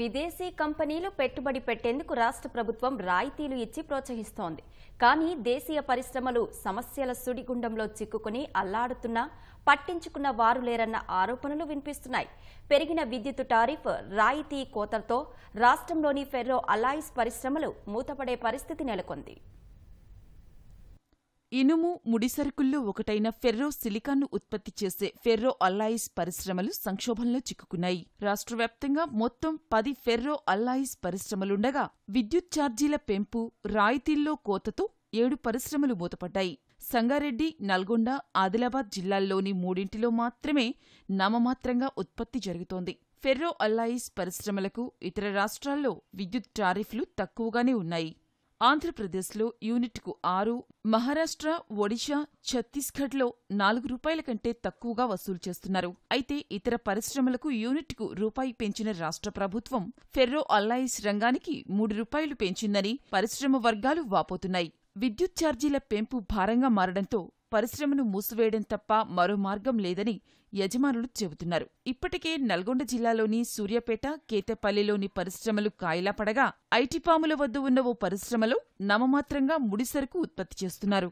విదేశీ కంపెనీలు పెట్టుబడి పెట్టేందుకు రాష్ట్ర ప్రభుత్వం రాయితీలు ఇచ్చి ప్రోత్సహిస్తోంది కానీ దేశీయ పరిశ్రమలు సమస్యల సుడిగుండంలో చిక్కుకుని అల్లాడుతున్నా పట్టించుకున్న వారు లేరన్న ఆరోపణలు వినిపిస్తున్నాయి పెరిగిన విద్యుత్ టారిఫ్ రాయితీ కోతలతో రాష్ట్రంలోని ఫెర్రో అలాయిస్ పరిశ్రమలు మూతపడే పరిస్థితి నెలకొంది ఇనుము ముడిసరుకుల్లో ఒకటైన ఫెర్రో సిలికాన్ను ఉత్పత్తి చేసే ఫెర్రో అల్లాయిస్ పరిశ్రమలు సంక్షోభంలో చిక్కుకున్నాయి రాష్ట్ర వ్యాప్తంగా మొత్తం పది ఫెర్రో అల్లాయిస్ పరిశ్రమలుండగా విద్యుత్ ఛార్జీల పెంపు రాయితీల్లో కోతతో ఏడు పరిశ్రమలు మూతపడ్డాయి సంగారెడ్డి నల్గొండ ఆదిలాబాద్ జిల్లాల్లోని మూడింటిలో మాత్రమే నామమాత్రంగా ఉత్పత్తి జరుగుతోంది ఫెర్రో అల్లాయిస్ పరిశ్రమలకు ఇతర రాష్ట్రాల్లో విద్యుత్ టారిఫ్లు తక్కువగానే ఉన్నాయి ఆంధ్రప్రదేశ్లో యూనిట్కు ఆరు మహారాష్ట్ర ఒడిషా ఛత్తీస్గఢ్లో నాలుగు రూపాయల కంటే తక్కువగా వసూలు చేస్తున్నారు అయితే ఇతర పరిశ్రమలకు యూనిట్కు రూపాయి పెంచిన రాష్ట్ర ప్రభుత్వం ఫెర్రో అల్లాయిస్ రంగానికి మూడు రూపాయలు పెంచిందని పరిశ్రమ వర్గాలు వాపోతున్నాయి విద్యుత్ ఛార్జీల పెంపు భారంగా మారడంతో పరిశ్రమను మూసివేయడం తప్ప మరో మార్గం లేదని యజమానులు చెబుతున్నారు ఇప్పటికే నల్గొండ జిల్లాలోని సూర్యాపేట కేతపల్లిలోని పరిశ్రమలు కాయలా పడగా పాముల వద్ద ఉన్న ఓ పరిశ్రమలో నమమాత్రంగా ముడిసరుకు ఉత్పత్తి చేస్తున్నారు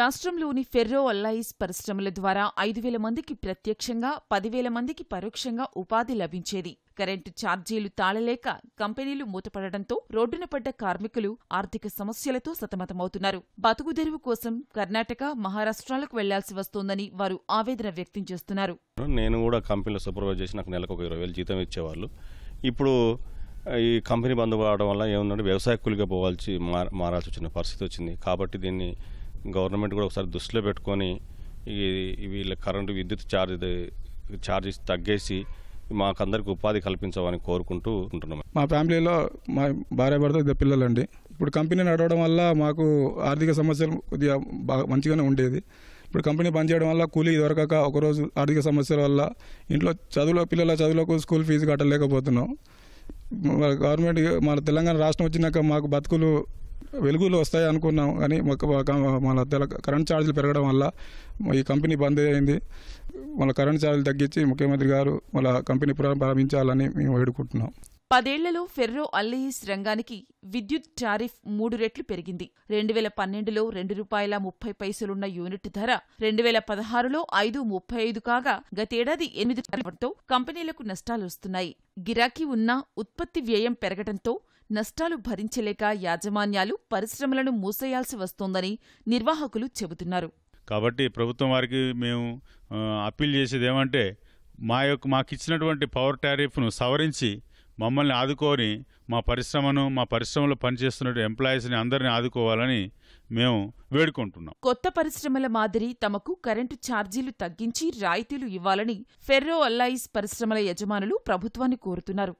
రాష్ట్రంలోని ఫెర్రో అల్లాయిస్ పరిశ్రమల ద్వారా ఐదు వేల మందికి ప్రత్యక్షంగా పదివేల మందికి పరోక్షంగా ఉపాధి లభించేది కరెంటు ఛార్జీలు తాళలేక కంపెనీలు మూతపడడంతో రోడ్డున పడ్డ కార్మికులు ఆర్థిక సమస్యలతో సతమతమవుతున్నారు బతుకుదెరువు కోసం కర్ణాటక మహారాష్ట్రాలకు వెళ్లాల్సి వస్తోందని వారు ఆవేదన వ్యక్తం చేస్తున్నారు నేను కూడా కంపెనీలో సూపర్వైజ్ చేసి నాకు నెలకు ఒక ఇరవై వేలు జీతం ఇచ్చేవాళ్ళు ఇప్పుడు ఈ కంపెనీ బంద్ కావడం వల్ల ఏమన్నా వ్యవసాయ కూలిగా పోవాల్సి మారాల్సి వచ్చిన పరిస్థితి వచ్చింది కాబట్టి దీన్ని గవర్నమెంట్ కూడా ఒకసారి దృష్టిలో పెట్టుకొని వీళ్ళ కరెంటు విద్యుత్ ఛార్జ్ ఛార్జెస్ తగ్గేసి మాకందరికి ఉపాధి కల్పించమని కోరుకుంటూ ఉంటున్నాం మా ఫ్యామిలీలో మా భార్య భర్త ఇద్దరు పిల్లలండి ఇప్పుడు కంపెనీ నడవడం వల్ల మాకు ఆర్థిక సమస్యలు కొద్దిగా బాగా మంచిగానే ఉండేది ఇప్పుడు కంపెనీ పనిచేయడం వల్ల కూలీ దొరకక ఒకరోజు ఆర్థిక సమస్యల వల్ల ఇంట్లో చదువులో పిల్లల చదువులకు స్కూల్ ఫీజు కట్టలేకపోతున్నాం గవర్నమెంట్ మన తెలంగాణ రాష్ట్రం వచ్చినాక మాకు బతుకులు వెలుగులు వస్తాయి అనుకున్నాం కానీ మన కరెంట్ ఛార్జీలు పెరగడం వల్ల ఈ కంపెనీ బంద్ అయింది మన కరెంట్ ఛార్జీలు తగ్గించి ముఖ్యమంత్రి గారు మన కంపెనీ ప్రారంభించాలని మేము వేడుకుంటున్నాం పదేళ్లలో ఫెర్రో అల్లయిస్ రంగానికి విద్యుత్ టారిఫ్ మూడు రెట్లు పెరిగింది రెండు వేల పన్నెండులో రెండు రూపాయల ముప్పై పైసలున్న యూనిట్ ధర రెండు వేల పదహారులో ఐదు ముప్పై ఐదు కాగా గతేడాది ఎనిమిది కంపెనీలకు నష్టాలు వస్తున్నాయి గిరాకీ ఉన్నా ఉత్పత్తి వ్యయం పెరగడంతో నష్టాలు భరించలేక యాజమాన్యాలు పరిశ్రమలను మూసేయాల్సి వస్తోందని నిర్వాహకులు చెబుతున్నారు కాబట్టి ప్రభుత్వం వారికి మేము అప్పీల్ చేసేది ఏమంటే మా యొక్క మాకిచ్చినటువంటి పవర్ టారిఫ్ను సవరించి మమ్మల్ని ఆదుకొని మా పరిశ్రమను మా పరిశ్రమలో పనిచేస్తున్న ఎంప్లాయీస్ని అందరిని ఆదుకోవాలని మేము వేడుకుంటున్నాం కొత్త పరిశ్రమల మాదిరి తమకు కరెంటు ఛార్జీలు తగ్గించి రాయితీలు ఇవ్వాలని ఫెర్రో అల్లాయిస్ పరిశ్రమల యజమానులు ప్రభుత్వాన్ని కోరుతున్నారు